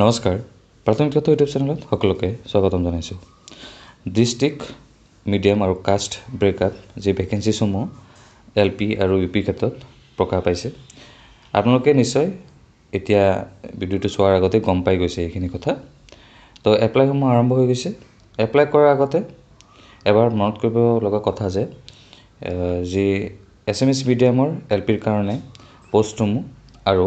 নমস্কাৰ প্ৰাথমিক ক্ষেত্ৰ ইউটিউব চেনেলত সকলোকে স্বাগতম জনাইছোঁ ডিষ্ট্ৰিক্ট মিডিয়াম আৰু কাষ্ট ব্ৰেকআপ যি ভেকেঞ্চিসমূহ এল পি আৰু ইউ পি ক্ষেত্ৰত প্ৰকাশ পাইছে আপোনালোকে নিশ্চয় এতিয়া ভিডিঅ'টো চোৱাৰ আগতে গম পাই গৈছে এইখিনি কথা তো এপ্লাইসমূহ আৰম্ভ হৈ গৈছে এপ্লাই কৰাৰ আগতে এবাৰ মনত কৰিব লগা কথা যে যি এছ এম এছ মিডিয়ামৰ এল পিৰ কাৰণে পষ্টসমূহ আৰু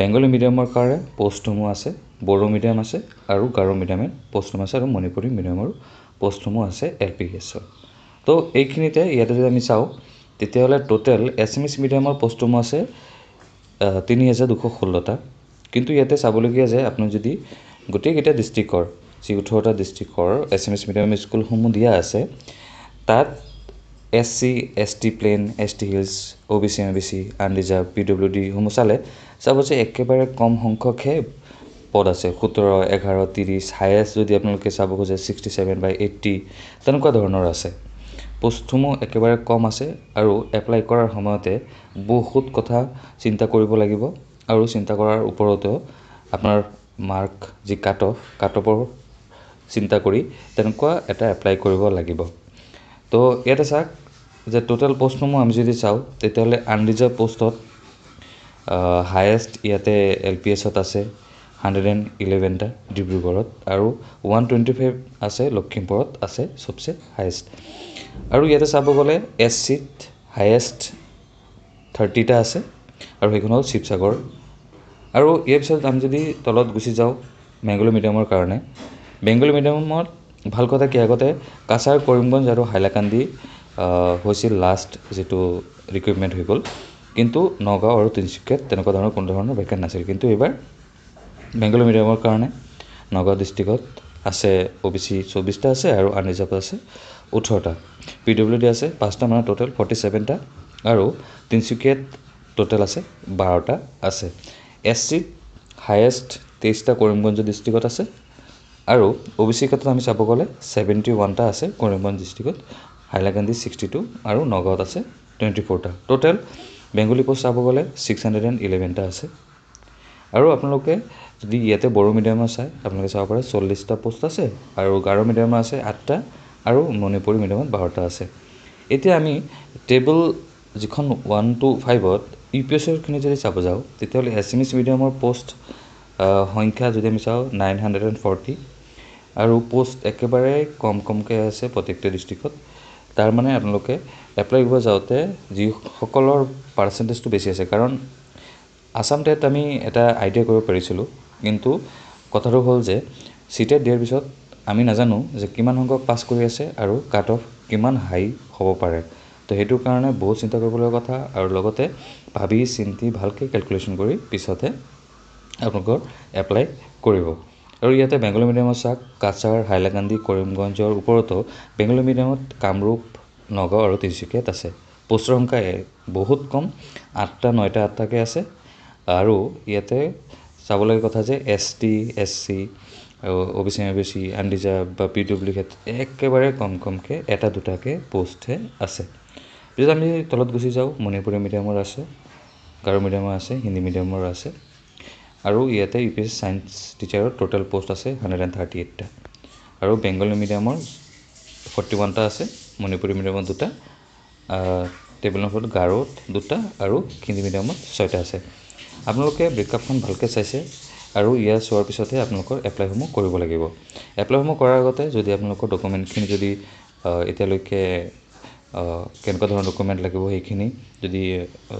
বেংগলী মিডিয়ামৰ কাৰণে পষ্টসমূহ আছে বড়ো মিডিয়াম আছে আৰু গাৰো মিডিয়ামে পষ্টম আছে আৰু মণিপুৰী মিডিয়ামৰ পষ্টমো আছে এল পি গেছৰ তো এইখিনিতে ইয়াতে যদি আমি চাওঁ তেতিয়াহ'লে ট'টেল এছ এম এছ মিডিয়ামৰ পষ্টমো আছে তিনি হাজাৰ দুশ ষোল্লটা কিন্তু ইয়াতে চাবলগীয়া যে আপুনি যদি গোটেইকেইটা ডিষ্ট্ৰিক্টৰ যি ওঠৰটা ডিষ্ট্ৰিক্টৰ এছ এম এছ মিডিয়াম স্কুলসমূহ দিয়া আছে তাত S C S T plain S T hills O' B C M B C unreserved P W ডিসমূহ চালে চাব যে একেবাৰে কম সংখ্যকহে পদ আছে সোতৰ এঘাৰ ত্ৰিছ হায়েষ্ট যদি আপোনালোকে চাব খোজে ছিক্সটি ছেভেন বাই এইট্টি তেনেকুৱা ধৰণৰ আছে পোষ্টসমূহ একেবাৰে কম আছে আৰু এপ্লাই কৰাৰ সময়তে বহুত কথা চিন্তা কৰিব লাগিব আৰু চিন্তা কৰাৰ ওপৰতো আপোনাৰ মাৰ্ক যি কাট অফ কাট অফৰ চিন্তা কৰি তেনেকুৱা এটা এপ্লাই কৰিব লাগিব তো ইয়াতে চাওক যে টোটেল প'ষ্টসমূহ আমি যদি চাওঁ তেতিয়াহ'লে আনৰিজাৰ্ভ প'ষ্টত হায়েষ্ট ইয়াতে এল পি এছত আছে হাণ্ড্ৰেড এণ্ড ইলেভেনটা ডিব্ৰুগড়ত আৰু ওৱান টুৱেণ্টি ফাইভ আছে লখিমপুৰত আছে চবচে হায়েষ্ট আৰু ইয়াতে চাব গ'লে এছ চিত হায়েষ্ট থাৰ্টিটা আছে আৰু সেইখন হ'ল শিৱসাগৰ আৰু ইয়াৰ পিছত আমি যদি তলত গুচি যাওঁ বেংগলী মিডিয়ামৰ কাৰণে বেংগলী মিডিয়ামত ভাল কথা কি আগতে কাছাৰ কৰিমগঞ্জ আৰু হাইলাকান্দি হৈছিল লাষ্ট যিটো ৰিক্ৰুইটমেণ্ট হৈ গ'ল কিন্তু নগাঁও আৰু তিনিচুকীয়াত তেনেকুৱা ধৰণৰ কোনো ধৰণৰ ভেকেণ্ট নাছিল কিন্তু এইবাৰ বেংগলী মিডিয়ামৰ কাৰণে নগাঁও ডিষ্ট্ৰিক্টত আছে অ' বি চি চৌবিছটা আছে আৰু আনৰিজাৰ্ভ আছে ওঠৰটা পি ডব্লিউ ডি আছে পাঁচটা মানে টোটেল ফৰ্টি ছেভেনটা আৰু তিনিচুকীয়াত টোটেল আছে বাৰটা আছে এছ চিত হায়েষ্ট তেইছটা কৰিমগঞ্জ ডিষ্ট্ৰিক্টত আছে আৰু অ' বি চিৰ ক্ষেত্ৰত আমি চাব গ'লে ছেভেণ্টি ওৱানটা আছে কৰিমগঞ্জ ডিষ্ট্ৰিক্টত হাইলাকান্দি ছিক্সটি টু আৰু নগাঁৱত আছে টুৱেণ্টি ফ'ৰটা টোটেল বেংগলী পোষ্ট চাব গ'লে ছিক্স হাণ্ড্ৰেড এণ্ড ইলেভেনটা আছে আৰু আপোনালোকে যদি ইয়াতে বড়ো মিডিয়ামৰ চাই আপোনালোকে চাব পাৰে চল্লিছটা পোষ্ট আছে আৰু গাৰো মিডিয়ামৰ আছে আঠটা আৰু মণিপুৰী মিডিয়ামত বাৰটা আছে এতিয়া আমি টেবুল যিখন ওৱান টু ফাইভত ইউ পি এছ এৰখিনি যদি চাব যাওঁ তেতিয়াহ'লে এছ এম এছ মিডিয়ামৰ পোষ্ট সংখ্যা যদি আমি চাওঁ নাইন হাণ্ড্ৰেড এণ্ড ফৰ্টি আৰু পোষ্ট একেবাৰে কম কমকৈ আছে প্ৰত্যেকটো ডিষ্ট্ৰিক্টত তাৰমানে আপোনালোকে এপ্লাই কৰিব যাওঁতে যিসকলৰ পাৰ্চেণ্টেজটো বেছি আছে কাৰণ আছাম টেট আমি এটা আইডিয়া কৰিব পাৰিছিলোঁ কিন্তু কথাটো হ'ল যে চি টেট দিয়াৰ পিছত আমি নাজানো যে কিমান সংখ্যক পাছ কৰি আছে আৰু কাট অফ কিমান হাই হ'ব পাৰে তো সেইটো কাৰণে বহুত চিন্তা কৰিবলগীয়া কথা আৰু লগতে ভাবি চিন্তি ভালকৈ কেলকুলেশ্যন কৰি পিছতহে আপোনালোকৰ এপ্লাই কৰিব আৰু ইয়াতে বেংগলী মিডিয়ামত চাওক কাছাৰ হাইলাকান্দি কৰিমগঞ্জৰ ওপৰতো বেংগলী মিডিয়ামত কামৰূপ নগাঁও আৰু তিনিচুকীয়াত আছে পোষ্টৰ সংখ্যা বহুত কম আঠটা নটা আঠটাকৈ আছে আৰু ইয়াতে চাবলগীয়া কথা যে S T S C O' B C M B C unreserved বা পি ডব্লিউ ক্ষেত্ৰত একেবাৰে কম কমকৈ এটা দুটাকৈ পষ্টহে আছে পিছত আমি তলত গুচি যাওঁ মণিপুৰী মিডিয়ামৰ আছে গাৰো মিডিয়ামৰ আছে হিন্দী মিডিয়ামৰ আছে আৰু ইয়াতে ইউ পি এছ ছায়েঞ্চ টিচাৰৰ ট'টেল পষ্ট আছে হাণ্ড্ৰেড এণ্ড থাৰ্টি এইটটা আৰু বেংগলী মিডিয়ামৰ ফৰ্টি ওৱানটা আছে মণিপুৰী মিডিয়ামত দুটা টেবুল নম্বৰত গাৰোত দুটা আৰু হিন্দী মিডিয়ামত ছয়টা আছে আপোনালোকে ব্ৰেকআপখন ভালকৈ চাইছে আৰু ইয়াৰ চোৱাৰ পিছতহে আপোনালোকৰ এপ্লাইসমূহ কৰিব লাগিব এপ্লাইসমূহ কৰাৰ আগতে যদি আপোনালোকৰ ডকুমেণ্টখিনি যদি এতিয়ালৈকে কেনেকুৱা ধৰণৰ ডকুমেণ্ট লাগিব সেইখিনি যদি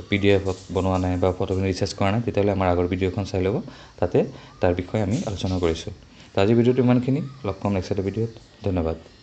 পি ডি এফত বনোৱা নাই বা ফটোখিনি ৰিচাৰ্জ কৰা নাই তেতিয়াহ'লে আমাৰ আগৰ ভিডিঅ'খন চাই ল'ব তাতে তাৰ বিষয়ে আমি আলোচনা কৰিছোঁ তো আজিৰ ভিডিঅ'টো ইমানখিনি লগ পাম নেক্সট এটা ভিডিঅ'ত ধন্যবাদ